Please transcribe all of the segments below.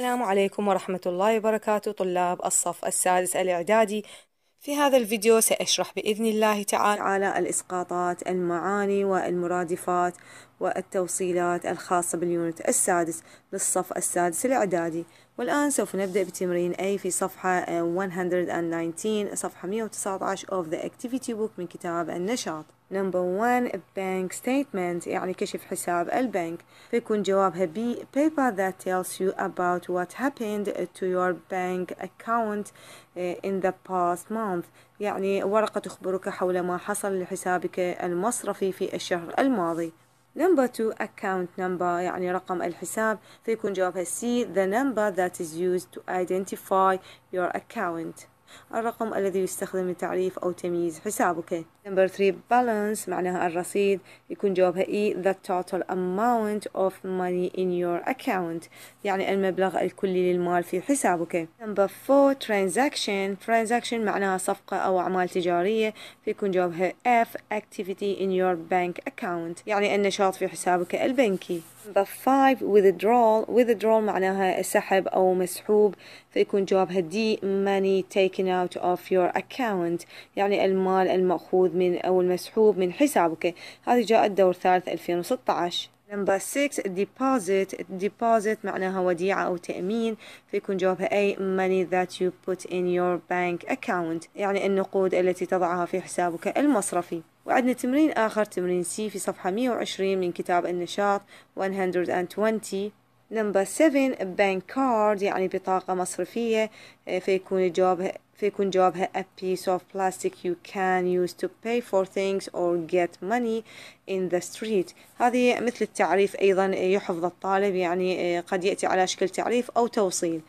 السلام عليكم ورحمة الله وبركاته طلاب الصف السادس الإعدادي في هذا الفيديو سأشرح بإذن الله تعالى على الإسقاطات المعاني والمرادفات والتوصيلات الخاصة باليونت السادس للصف السادس الإعدادي والآن سوف نبدأ بتمرين A في صفحة 119 آه، صفحة 119 of the activity book من كتاب النشاط نمبر 1 bank statement يعني كشف حساب البنك فيكون جوابها B paper that tells you about what happened to your bank account آه، in the past month يعني ورقة تخبرك حول ما حصل لحسابك المصرفي في الشهر الماضي number 2 account number يعني رقم الحساب فيكون جوابها C the number that is used to identify your account الرقم الذي يستخدم لتعريف أو تمييز حسابك number 3 balance معناها الرصيد يكون جوابها E the total amount of money in your account يعني المبلغ الكلي للمال في حسابك number 4 transaction transaction معناها صفقة أو أعمال تجارية فيكون جوابها F activity in your bank account يعني النشاط في حسابك البنكي Number five withdrawal withdrawal معناها سحب أو مسحوب فيكون جوابها D money taken out of your account يعني المال المأخوذ من أو المسحوب من حسابك هذه جاءت دور ثالث 2016 نمبر 6 deposit deposit معناها وديعة أو تأمين فيكون جوابها أي money that you put in your bank account يعني النقود التي تضعها في حسابك المصرفي وعندنا تمرين آخر تمرين سي في صفحة 120 من كتاب النشاط 120 نمبر 7 بانك كارد يعني بطاقة مصرفية آه، فيكون جوابها فيكون جوابها a piece of plastic you can use to pay for things or get money in the street هذه مثل التعريف أيضا آه، يحفظ الطالب يعني آه، قد يأتي على شكل تعريف أو توصيل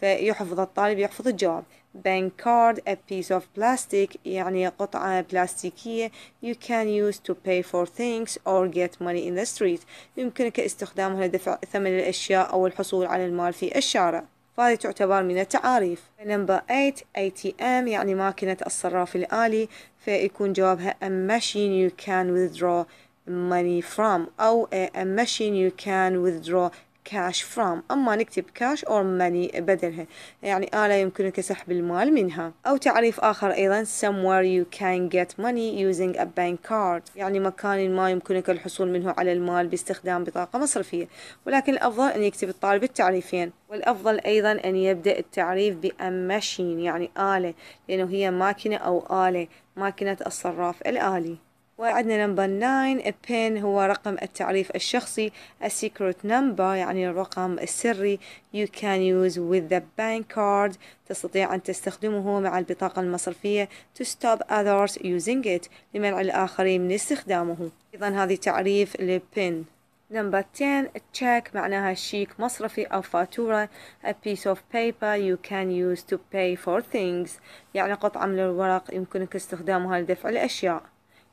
فيحفظ الطالب يحفظ الجواب bank card a piece of plastic يعني قطعة بلاستيكية you can use to pay for things or get money in the street يمكنك استخدامها لدفع ثمن الأشياء أو الحصول على المال في الشارع فهذه تعتبر من التعاريف Number 8 ATM يعني ماكينة الصراف الآلي فيكون جوابها a machine you can withdraw money from أو a machine you can withdraw كاش فرام أما نكتب كاش or ماني بدلها يعني آلة يمكنك سحب المال منها أو تعريف آخر أيضا somewhere you can get money using a bank card يعني مكان ما يمكنك الحصول منه على المال باستخدام بطاقة مصرفية ولكن الأفضل أن يكتب الطالب التعريفين والأفضل أيضا أن يبدأ التعريف a machine يعني آلة لأنه هي ماكينة أو آلة ماكينة الصراف الآلي وعندنا نمبر 9 بين هو رقم التعريف الشخصي السيكريت نمبر يعني الرقم السري you can use with the bank card تستطيع أن تستخدمه مع البطاقة المصرفية to stop others using it لمنع الآخرين من استخدامه أيضا هذه تعريف للبين نمبر 10 تشيك معناها شيك مصرفي أو فاتورة a piece of paper you can use to pay for things يعني قطعة من الورق يمكنك استخدامها لدفع الأشياء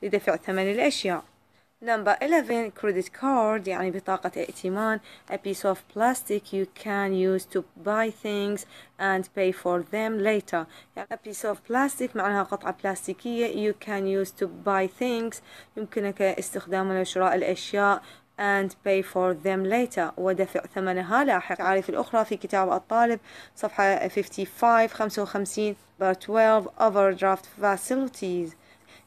لدفع ثمن الأشياء Number 11 credit card يعني بطاقة ائتمان a piece of plastic you can use to buy things and pay for them later يعني a piece of plastic معناها قطعة بلاستيكية you can use to buy things يمكنك استخدامها لشراء الأشياء and pay for them later ودفع ثمنها لاحقا تعريف الأخرى في كتاب الطالب صفحة 55 55 part 12 overdraft facilities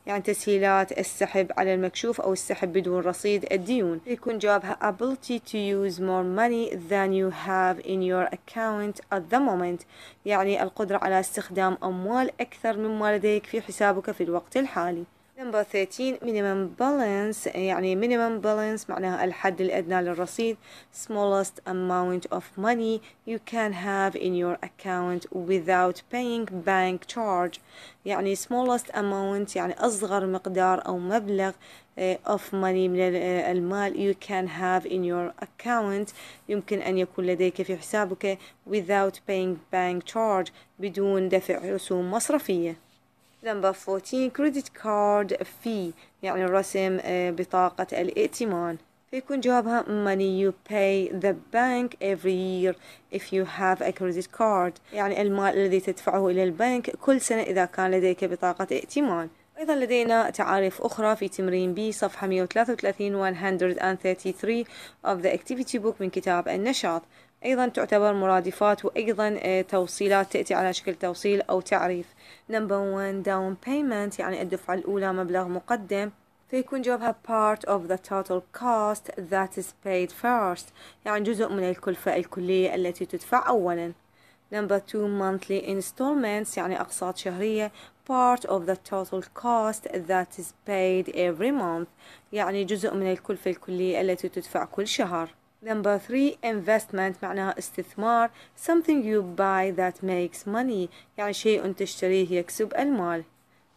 يعني تسهيلات السحب على المكشوف أو السحب بدون رصيد الديون يكون جوابها ability to use more money than you have in your account at the moment يعني القدرة على استخدام أموال أكثر مما لديك في حسابك في الوقت الحالي نمبر 13 minimum balance يعني minimum balance معناها الحد الأدنى للرصيد smallest amount of money you can have in your account without paying bank charge يعني smallest amount يعني أصغر مقدار أو مبلغ of money من المال you can have in your account يمكن أن يكون لديك في حسابك without paying bank charge بدون دفع رسوم مصرفية Number 14 credit card fee يعني رسم آه، بطاقة الائتمان فيكون جوابها money you pay the bank every year if you have a credit card يعني المال الذي تدفعه إلى البنك كل سنة إذا كان لديك بطاقة ائتمان أيضا لدينا تعارف أخرى في تمرين بي صفحة 133 133 of the activity book من كتاب النشاط أيضا تعتبر مرادفات وأيضا آه، توصيلات تأتي على شكل توصيل أو تعريف نمبر one داون بيمنت يعني الدفعة الأولى مبلغ مقدم فيكون جوابها part of the total cost that is paid first يعني جزء من الكلفة الكلية التي تدفع أولا number two monthly installments يعني أقساط شهرية part of the total cost that is paid every month يعني جزء من الكلفة الكلية التي تدفع كل شهر Number three, investment معناها استثمار something you buy that makes money يعني شيء تشتريه يكسب المال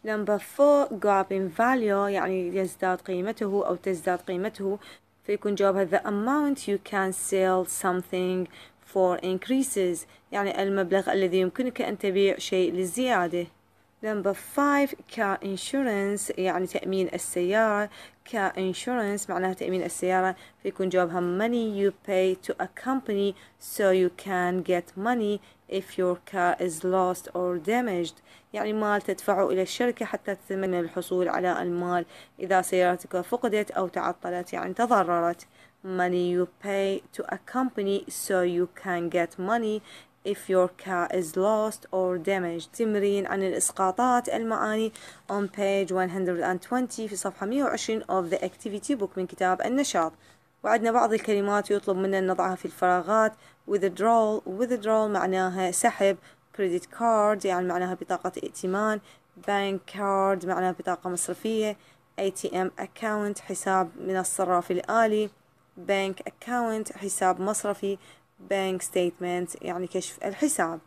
Number four, gap in value يعني يزداد قيمته أو تزداد قيمته فيكون جوابها the amount you can sell something for increases يعني المبلغ الذي يمكنك أن تبيع شيء للزيادة Number five, car insurance يعني تأمين السيارة كإنشورنس معناها تأمين السيارة فيكون جوابها money you pay to a company so you can get money if your car is lost or damaged يعني مال تدفعه إلى الشركة حتى تتمنى الحصول على المال إذا سيارتك فقدت أو تعطلت يعني تضررت money you pay to a company so you can get money if your car is lost or damaged تمرين عن الإسقاطات المعاني on page 120 في صفحة 120 of the activity book من كتاب النشاط وعدنا بعض الكلمات يطلب منا نضعها في الفراغات withdrawal withdrawal معناها سحب credit card يعني معناها بطاقة ائتمان bank card معناها بطاقة مصرفية ATM account حساب من الصراف الآلي bank account حساب مصرفي bank statement يعني كشف الحساب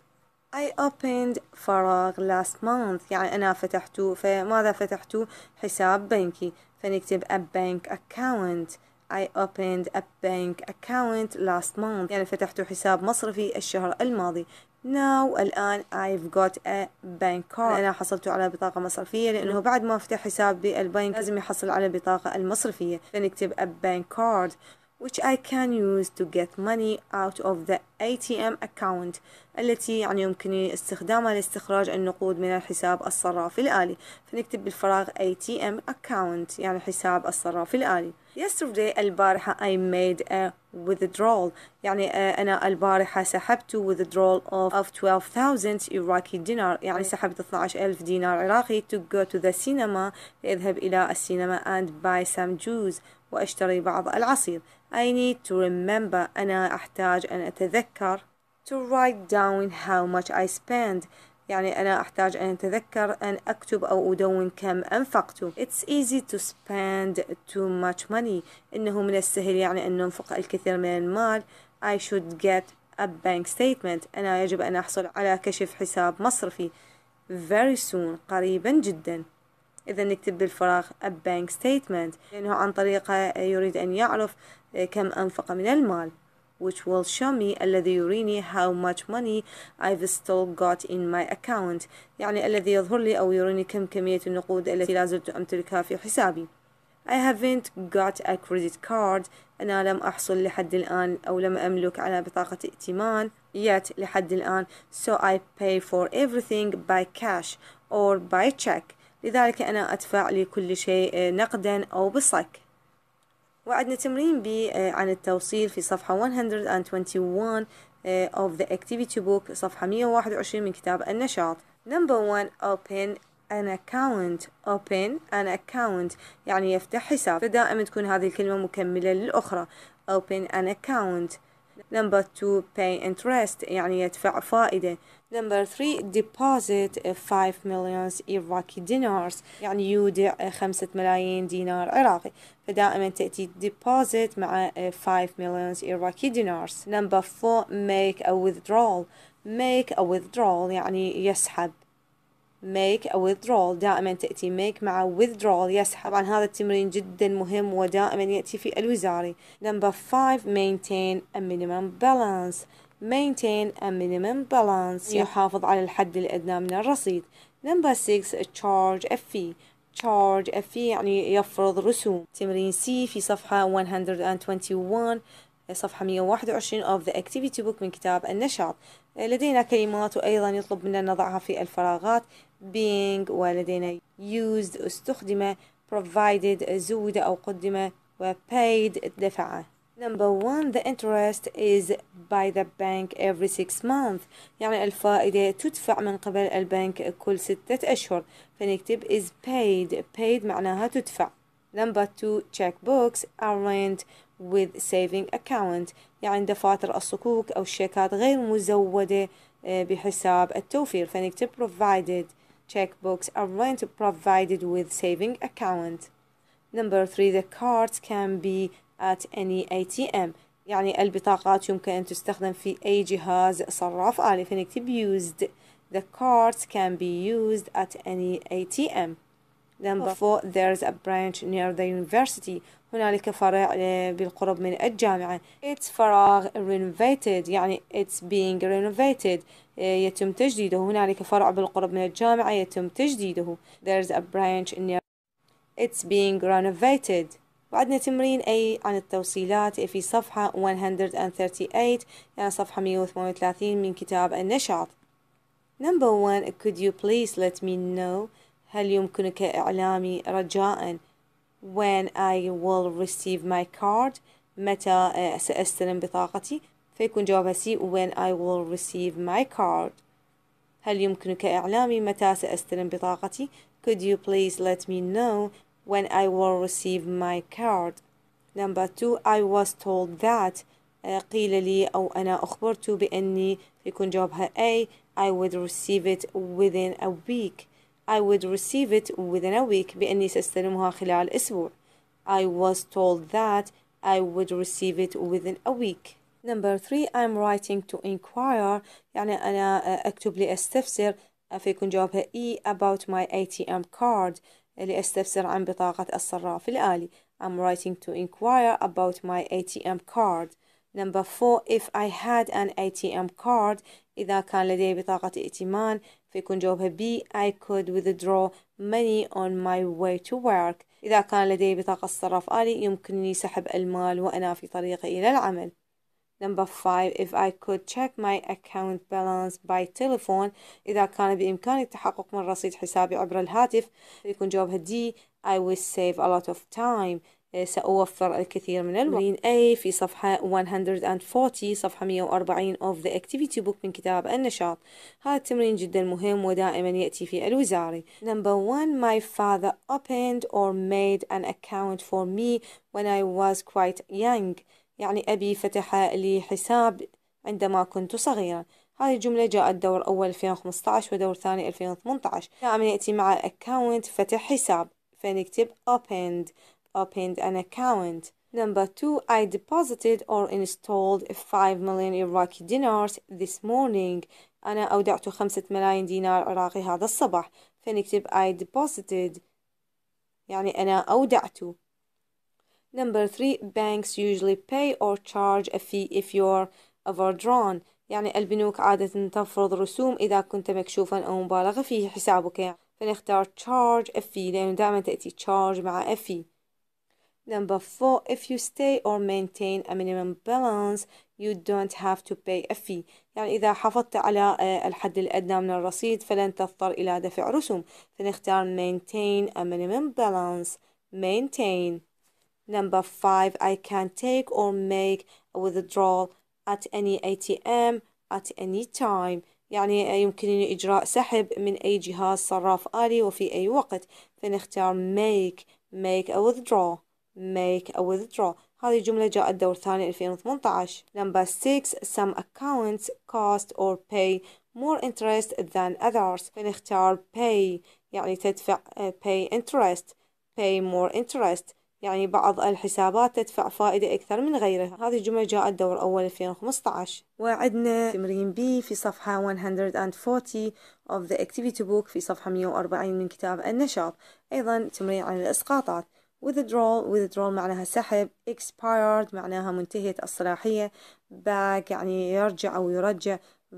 I opened فراغ last month يعني أنا فتحت فماذا فتحت حساب بنكي فنكتب a bank account I opened a bank account last month يعني فتحت حساب مصرفي الشهر الماضي now الآن I've got a bank card أنا حصلت على بطاقة مصرفية لأنه بعد ما أفتح حساب بالبنك لازم يحصل على بطاقة المصرفية فنكتب a bank card which I can use to get money out of the ATM account التي يعني يمكنني استخدامها لاستخراج النقود من الحساب الصرافي الآلي فنكتب بالفراغ ATM account يعني حساب الصرافي الآلي yesterday البارحة I made a withdrawal يعني آه، أنا البارحة سحبت withdrawal of, 12,000 Iraqi dinar يعني سحبت 12000 دينار عراقي to go to the cinema لأذهب إلى السينما and buy some juice وأشتري بعض العصير I need to remember أنا أحتاج أن أتذكر to write down how much I spend يعني أنا أحتاج أن أتذكر أن أكتب أو أدون كم أنفقت It's easy to spend too much money إنه من السهل يعني أن ننفق الكثير من المال I should get a bank statement أنا يجب أن أحصل على كشف حساب مصرفي Very soon قريبا جداً إذا نكتب بالفراغ a bank statement لأنه عن طريقه يريد أن يعرف آه، كم أنفق من المال which will show me الذي يريني how much money I've still got in my account يعني الذي يظهر لي أو يريني كم كمية النقود التي لا زلت أمتلكها في حسابي I haven't got a credit card أنا لم أحصل لحد الآن أو لم أملك على بطاقة ائتمان yet لحد الآن so I pay for everything by cash or by check لذلك أنا أدفع لكل شيء آه، نقدا أو بصك وعندنا تمرين ب آه، عن التوصيل في صفحة 121 آه، of the activity book صفحة 121 من كتاب النشاط number one open an account open an account يعني يفتح حساب فدائما تكون هذه الكلمة مكملة للأخرى open an account number two pay interest يعني يدفع فائدة number three deposit 5 million Iraqi dinars يعني يودع خمسة ملايين دينار عراقي فدائما تأتي deposit مع 5 million Iraqi dinars number four make a withdrawal make a withdrawal يعني يسحب make a withdrawal دائما تأتي make مع withdrawal yes طبعا هذا التمرين جدا مهم ودائما يأتي في الوزاري number five maintain a minimum balance maintain a minimum balance يحافظ على الحد الأدنى من الرصيد number six charge a fee charge a fee يعني يفرض رسوم تمرين C في صفحة 121 صفحة 121 of the activity book من كتاب النشاط لدينا كلمات وأيضا يطلب منا نضعها في الفراغات being ولدينا used استخدم provided زود أو قدم و paid دفع Number one, the interest is by the bank every six months يعني الفائدة تدفع من قبل البنك كل ستة أشهر فنكتب is paid paid معناها تدفع Number two, checkbooks are rent with saving account يعني دفاتر الصكوك أو الشيكات غير مزودة بحساب التوفير فنكتب provided checkbooks rent provided with saving account number three the cards can be at any ATM يعني البطاقات يمكن أن تستخدم في أي جهاز صراف آلي فنكتب used the cards can be used at any ATM number four there is a branch near the university هنالك فرع بالقرب من الجامعة it's فراغ renovated يعني it's being renovated يتم تجديده هنالك فرع بالقرب من الجامعة يتم تجديده there's a branch near it's being renovated وعندنا تمرين أي عن التوصيلات في صفحة 138 يعني صفحة 138 من كتاب النشاط Number one, could you please let me know هل يمكنك إعلامي رجاء when I will receive my card متى سأستلم بطاقتي فيكون جوابها سي when I will receive my card هل يمكنك إعلامي متى سأستلم بطاقتي could you please let me know when I will receive my card number two I was told that قيل لي أو أنا أخبرت بأني يكون جوابها A I would receive it within a week I would receive it within a week بأني سأستلمها خلال أسبوع I was told that I would receive it within a week Number three I'm writing to inquire يعني أنا أكتب لأستفسر فيكون جوابها E about my ATM card لأستفسر عن بطاقة الصراف الآلي I'm writing to inquire about my ATM card Number four if I had an ATM card إذا كان لدي بطاقة ائتمان فيكون جوابها B I could withdraw money on my way to work إذا كان لدي بطاقة صرف آلي يمكنني سحب المال وأنا في طريقي إلى العمل Number 5 If I could check my account balance by telephone إذا كان بإمكاني التحقق من رصيد حسابي عبر الهاتف يكون جوابها D I will save a lot of time آه، سأوفر الكثير من الوقت أي في صفحة 140 صفحة 140 of the activity book من كتاب النشاط هذا التمرين جدا مهم ودائما يأتي في الوزاري number one my father opened or made an account for me when I was quite young يعني أبي فتح لي حساب عندما كنت صغيرا هذه الجملة جاءت دور أول 2015 ودور ثاني 2018 دائما يأتي مع account فتح حساب فنكتب opened opened an account. Number two, I deposited or installed 5 million Iraqi dinars this morning. أنا أودعت خمسة ملايين دينار عراقي هذا الصباح. فنكتب I deposited. يعني أنا أودعت. Number three, banks usually pay or charge a fee if you're overdrawn. يعني البنوك عادة تفرض رسوم إذا كنت مكشوفا أو مبالغة في حسابك فنختار charge a fee لأنه دائما تأتي charge مع a fee Number four, if you stay or maintain a minimum balance, you don't have to pay a fee. يعني إذا حافظت على الحد الأدنى من الرصيد فلن تضطر إلى دفع رسوم. فنختار maintain a minimum balance. Maintain. Number five, I can take or make a withdrawal at any ATM at any time. يعني يمكنني إجراء سحب من أي جهاز صراف آلي وفي أي وقت. فنختار make. Make a withdrawal. make a withdraw هذه الجملة جاءت دور ثاني 2018 number 6 some accounts cost or pay more interest than others فنختار pay يعني تدفع آه، pay interest pay more interest يعني بعض الحسابات تدفع فائدة أكثر من غيرها هذه الجملة جاءت دور أول 2015 وعدنا تمرين بي في صفحة 140 of the activity book في صفحة 140 من كتاب النشاط أيضا تمرين عن الإسقاطات withdrawal withdrawal معناها سحب expired معناها منتهية الصلاحية back يعني يرجع أو يرجع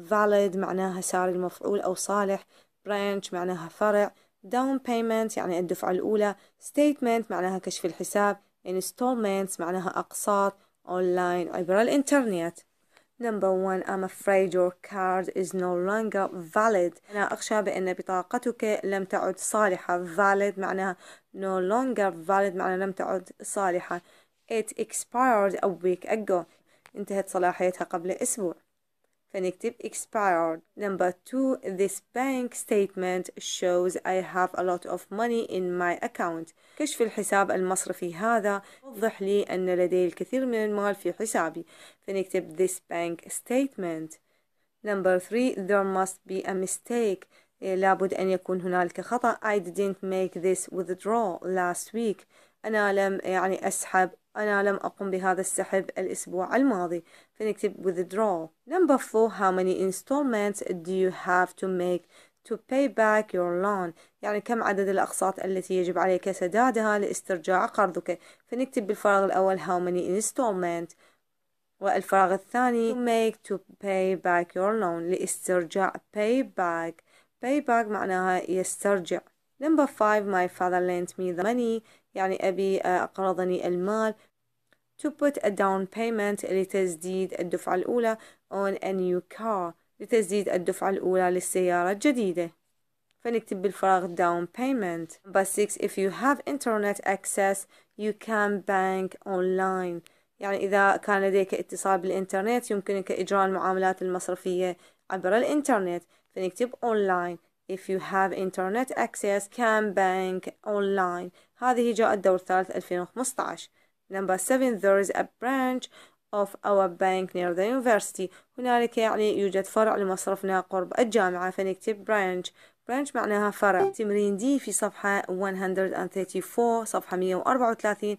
valid معناها صار المفعول أو صالح branch معناها فرع down payment يعني الدفعة الأولى statement معناها كشف الحساب installments معناها أقساط online عبر الإنترنت Number one, I'm afraid your card is no longer valid. أنا أخشى بأن بطاقتك لم تعد صالحة. Valid معناها no longer valid معناها لم تعد صالحة. It expired a week ago. انتهت صلاحيتها قبل أسبوع. فنكتب expired number two this bank statement shows I have a lot of money in my account كشف الحساب المصرفي هذا يوضح لي أن لدي الكثير من المال في حسابي فنكتب this bank statement number three there must be a mistake لابد أن يكون هنالك خطأ I didn't make this withdrawal last week أنا لم يعني أسحب أنا لم أقم بهذا السحب الأسبوع الماضي فنكتب withdraw number four how many installments do you have to make to pay back your loan يعني كم عدد الأقساط التي يجب عليك سدادها لاسترجاع قرضك فنكتب بالفراغ الأول how many installments والفراغ الثاني to make to pay back your loan لاسترجاع pay back pay back معناها يسترجع number five my father lent me the money يعني أبي أقرضني المال to put a down payment لتسديد الدفعة الأولى on a new car لتسديد الدفعة الأولى للسيارة الجديدة فنكتب بالفراغ down payment number six if you have internet access you can bank online يعني إذا كان لديك اتصال بالإنترنت يمكنك إجراء المعاملات المصرفية عبر الإنترنت فنكتب online if you have internet access can bank online هذه جاء الدور الثالث 2015 Number 7 there is a branch of our bank near the university هنالك يعني يوجد فرع لمصرفنا قرب الجامعة فنكتب branch branch معناها فرع تمرين دي في صفحة 134 صفحة 134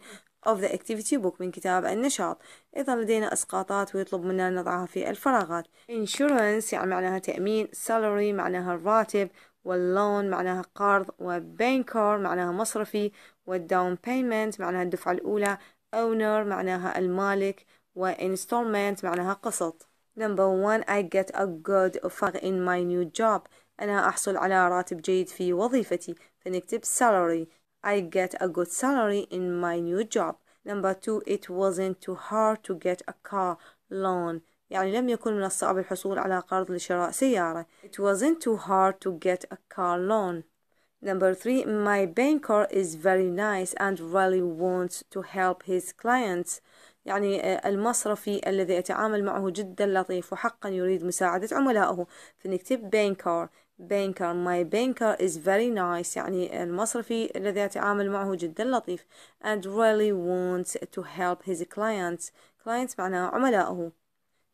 of the activity book من كتاب النشاط إذا لدينا إسقاطات ويطلب منا نضعها في الفراغات insurance يعني معناها تأمين salary معناها الراتب واللون معناها قرض وبانكر معناها مصرفي والداون بايمنت معناها الدفعة الأولى owner معناها المالك و installment معناها قسط number one I get a good offer in my new job أنا أحصل على راتب جيد في وظيفتي فنكتب salary I get a good salary in my new job number two it wasn't too hard to get a car loan يعني لم يكن من الصعب الحصول على قرض لشراء سيارة it wasn't too hard to get a car loan Number three, my banker is very nice and really wants to help his clients. يعني المصرفي الذي أتعامل معه جدا لطيف وحقا يريد مساعدة عملائه فنكتب banker banker my banker is very nice يعني المصرفي الذي أتعامل معه جدا لطيف and really wants to help his clients clients معناه عملائه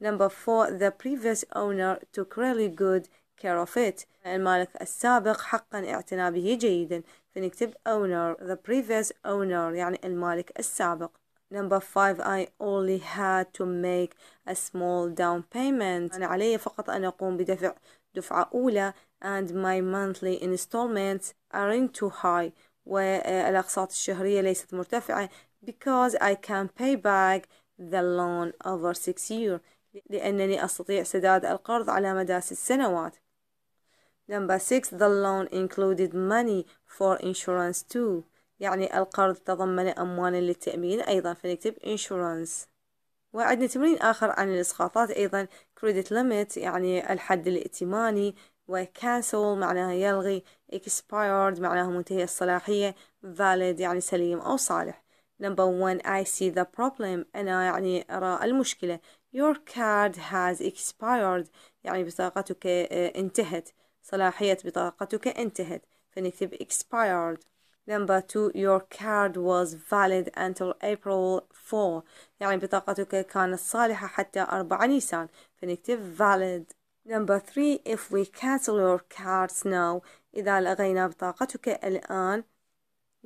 number four the previous owner took really good كرافيت المالك السابق حقا اعتنى به جيدا فنكتب owner the previous owner يعني المالك السابق Number five, I only had to make a small down payment. أنا علي فقط أن أقوم بدفع دفعة أولى and my monthly installments aren't too high. والأقساط الشهرية ليست مرتفعة because I can pay back the loan over six years. لأنني أستطيع سداد القرض على مدى ست سنوات. Number six, the loan included money for insurance too. يعني القرض تضمن أموال للتأمين أيضا فنكتب insurance. وعندنا تمرين آخر عن الإسقاطات أيضا credit limit يعني الحد الائتماني و cancel معناها يلغي expired معناها منتهي الصلاحية valid يعني سليم أو صالح number one I see the problem أنا يعني أرى المشكلة your card has expired يعني بطاقتك آه، انتهت صلاحية بطاقتك انتهت فنكتب expired number 2 your card was valid until April 4 يعني بطاقتك كانت صالحة حتى 4 نيسان فنكتب valid number 3 if we cancel your cards now إذا لغينا بطاقتك الآن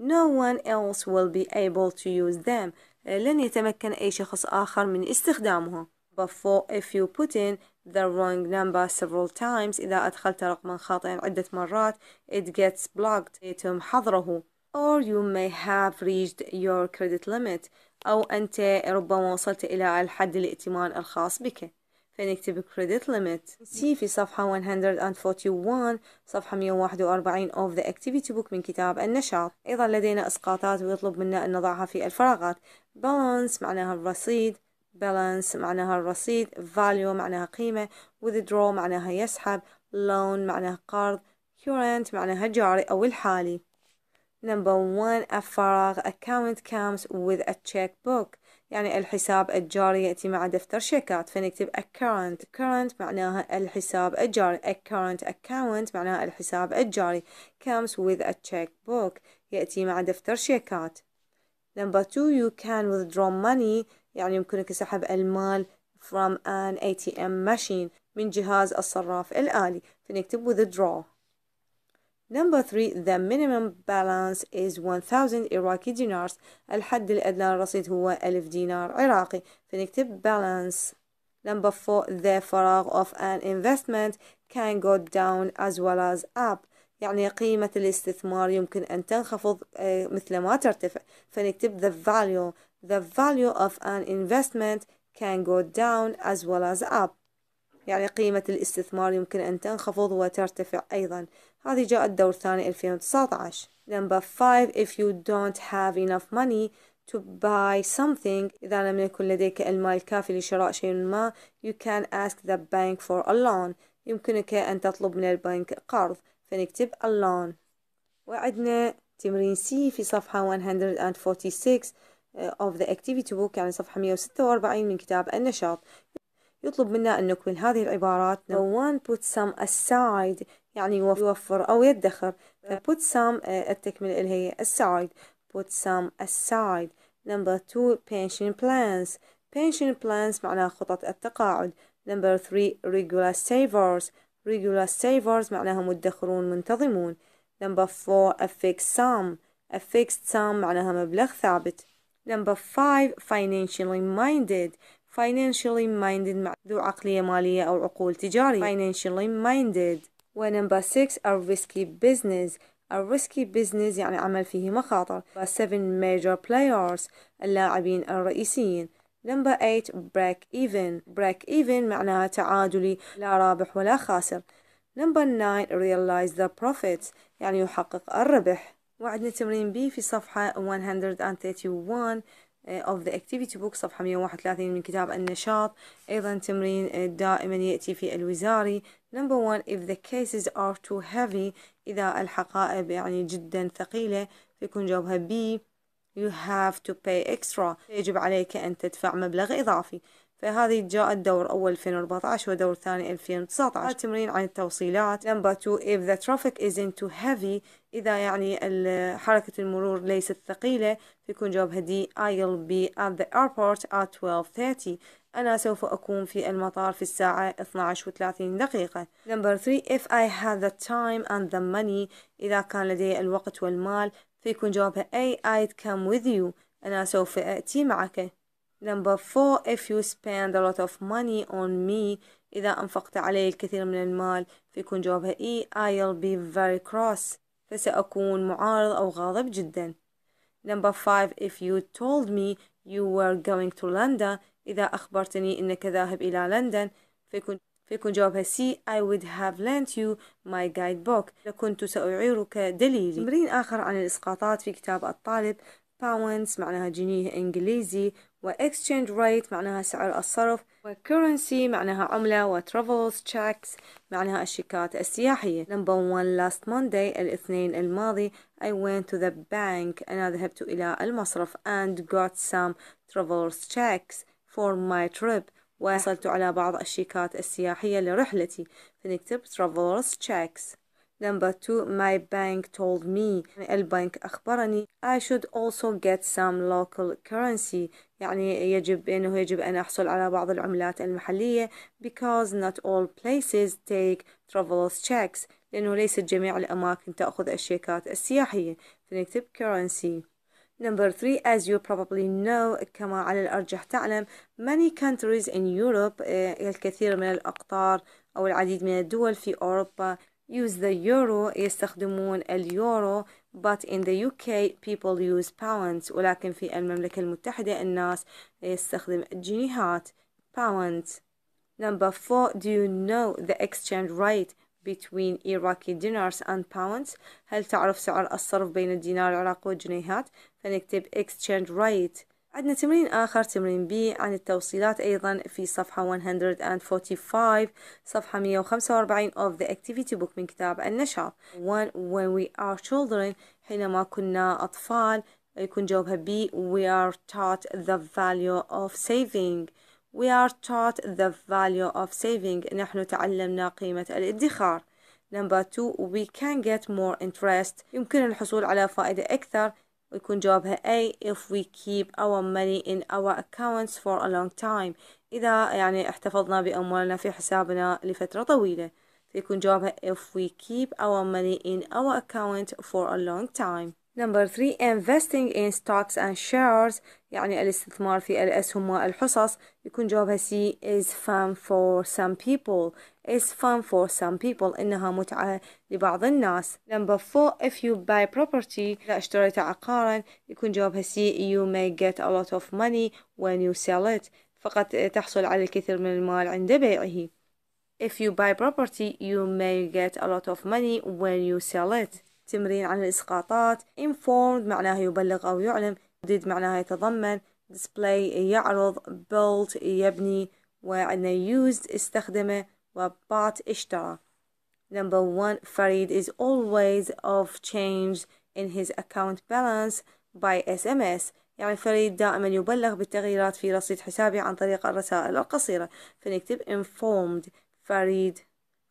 no one else will be able to use them لن يتمكن أي شخص آخر من استخدامها but for if you put in the wrong number several times إذا أدخلت رقما خاطئا عدة مرات it gets blocked يتم حظره or you may have reached your credit limit أو أنت ربما وصلت إلى الحد الائتمان الخاص بك فنكتب credit limit see في صفحة 141 صفحة 141 of the activity book من كتاب النشاط أيضا لدينا إسقاطات ويطلب منا أن نضعها في الفراغات balance معناها الرصيد balance معناها الرصيد value معناها قيمة withdraw معناها يسحب loan معناها قرض current معناها جاري أو الحالي Number one الفراغ account comes with a checkbook يعني الحساب الجاري يأتي مع دفتر شيكات فنكتب a current current معناها الحساب الجاري a current account معناها الحساب الجاري comes with a checkbook يأتي مع دفتر شيكات Number two you can withdraw money يعني يمكنك سحب المال from an ATM machine من جهاز الصراف الآلي فنكتب with withdraw Number three, the minimum balance is 1000 Iraqi dinars. الحد الأدنى للرصيد هو 1000 دينار عراقي. فنكتب balance. Number four, the فراغ of an investment can go down as well as up. يعني قيمة الاستثمار يمكن أن تنخفض مثل ما ترتفع. فنكتب the value. the value of an investment can go down as well as up يعني قيمة الاستثمار يمكن أن تنخفض وترتفع أيضا هذه جاءت دور ثاني 2019 number 5 if you don't have enough money to buy something إذا لم يكن لديك المال الكافي لشراء شيء ما you can ask the bank for a loan يمكنك أن تطلب من البنك قرض فنكتب a loan وعندنا تمرين C في صفحة 146 of the activity book يعني صفحة 146 من كتاب النشاط يطلب منا أن نكمل هذه العبارات no one put some aside يعني يوفر أو يدخر put some التكمل اللي هي aside put some aside number two pension plans pension plans معناها خطط التقاعد number three regular savers regular savers معناها مدخرون منتظمون number four a fixed sum a fixed sum معناها مبلغ ثابت Number five financially minded financially minded ذو عقلية مالية أو عقول تجارية financially minded و number six a risky business a risky business يعني عمل فيه مخاطر number seven major players اللاعبين الرئيسيين number eight break even break even معناها تعادلي لا رابح ولا خاسر number nine realize the profits يعني يحقق الربح وعندنا تمرين بي في صفحة 131 eh, of the activity book صفحة 131 من كتاب النشاط أيضا تمرين eh, دائما يأتي في الوزاري number one if the cases are too heavy إذا الحقائب يعني جدا ثقيلة فيكون جوابها B you have to pay extra يجب عليك أن تدفع مبلغ إضافي فهذه جاء الدور أول 2014 ودور ثاني 2019 نعم. تمرين عن التوصيلات Number 2 if the traffic isn't too heavy إذا يعني حركة المرور ليست ثقيلة فيكون جوابها دي I'll be at the airport at 12.30 أنا سوف أكون في المطار في الساعة 12 و 30 دقيقة Number 3 if I had the time and the money إذا كان لدي الوقت والمال فيكون جوابها A I'd come with you أنا سوف أأتي معك number four if you spend a lot of money on me إذا أنفقت علي الكثير من المال فيكون جوابها إي e، I'll be very cross فسأكون معارض أو غاضب جدا number five if you told me you were going to London إذا أخبرتني أنك ذاهب إلى لندن فيكون فيكون جوابها سي I would have lent you my guidebook لكنت سأعيرك دليلي تمرين آخر عن الإسقاطات في كتاب الطالب pounds معناها جنيه إنجليزي و exchange rate معناها سعر الصرف و currency معناها عملة و travels checks معناها الشيكات السياحية number one last Monday الاثنين الماضي I went to the bank أنا ذهبت إلى المصرف and got some travels checks for my trip وحصلت على بعض الشيكات السياحية لرحلتي فنكتب travels checks Number two, my bank told me البنك أخبرني I should also get some local currency يعني يجب أنه يجب أن أحصل على بعض العملات المحلية because not all places take travelers checks لأنه ليست جميع الأماكن تأخذ الشيكات السياحية فنكتب currency Number three, as you probably know كما على الأرجح تعلم many countries in Europe آه، الكثير من الأقطار أو العديد من الدول في أوروبا use the euro يستخدمون اليورو but in the UK people use pounds ولكن في المملكة المتحدة الناس يستخدم جنيهات pounds number four do you know the exchange rate between Iraqi dinars and pounds هل تعرف سعر الصرف بين الدينار العراقي والجنيهات فنكتب exchange rate عندنا تمرين آخر تمرين بي عن التوصيلات أيضا في صفحة 145 صفحة 145 of the activity book من كتاب النشاط when, we are children حينما كنا أطفال يكون جوابها بي we are taught the value of saving we are taught the value of saving نحن تعلمنا قيمة الادخار number 2 we can get more interest يمكن الحصول على فائدة أكثر ويكون جوابها A if we keep our money in our accounts for a long time إذا يعني احتفظنا بأموالنا في حسابنا لفترة طويلة فيكون جوابها if we keep our money in our account for a long time Number three, investing in stocks and shares يعني الاستثمار في الأسهم والحصص يكون جوابها سي is fun for some people is fun for some people إنها متعة لبعض الناس number four if you buy property إذا اشتريت عقارا يكون جوابها سي you may get a lot of money when you sell it فقط تحصل على الكثير من المال عند بيعه if you buy property you may get a lot of money when you sell it تمرين عن الإسقاطات informed معناه يبلغ أو يعلم did معناها يتضمن display يعرض built يبني وعندنا used استخدمه و bought اشترى Number one, Farid is always of change in his account balance by SMS. يعني فريد دائما يبلغ بالتغييرات في رصيد حسابي عن طريق الرسائل القصيرة فنكتب informed فريد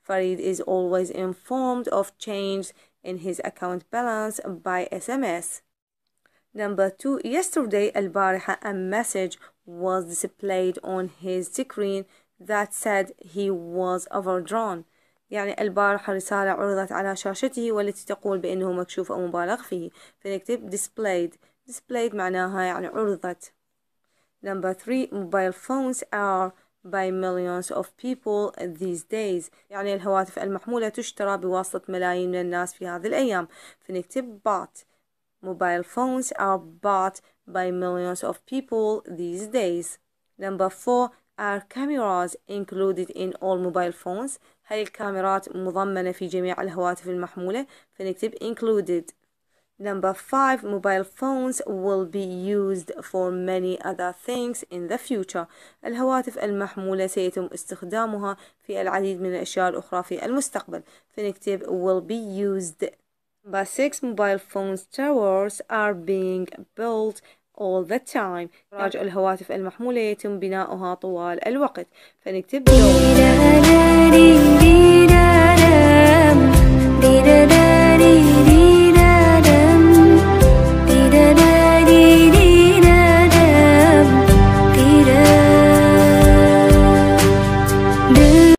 فريد is always informed of change in his account balance by SMS Number two, yesterday البارحة a message was displayed on his screen that said he was overdrawn. يعني البارحة رسالة عرضت على شاشته والتي تقول بأنه مكشوف أو مبالغ فيه فنكتب displayed displayed معناها يعني عرضت number three mobile phones are by millions of people these days يعني الهواتف المحمولة تشترى بواسطة ملايين من الناس في هذه الأيام فنكتب bought Mobile phones are bought by millions of people these days. Number 4 are cameras included in all mobile phones هل الكاميرات مضمنة في جميع الهواتف المحمولة فنكتب included Number 5 mobile phones will be used for many other things in the future الهواتف المحمولة سيتم استخدامها في العديد من الأشياء الأخرى في المستقبل فنكتب will be used but six mobile phones towers are being built all the time إخراج الهواتف المحمولة يتم بناؤها طوال الوقت فنكتب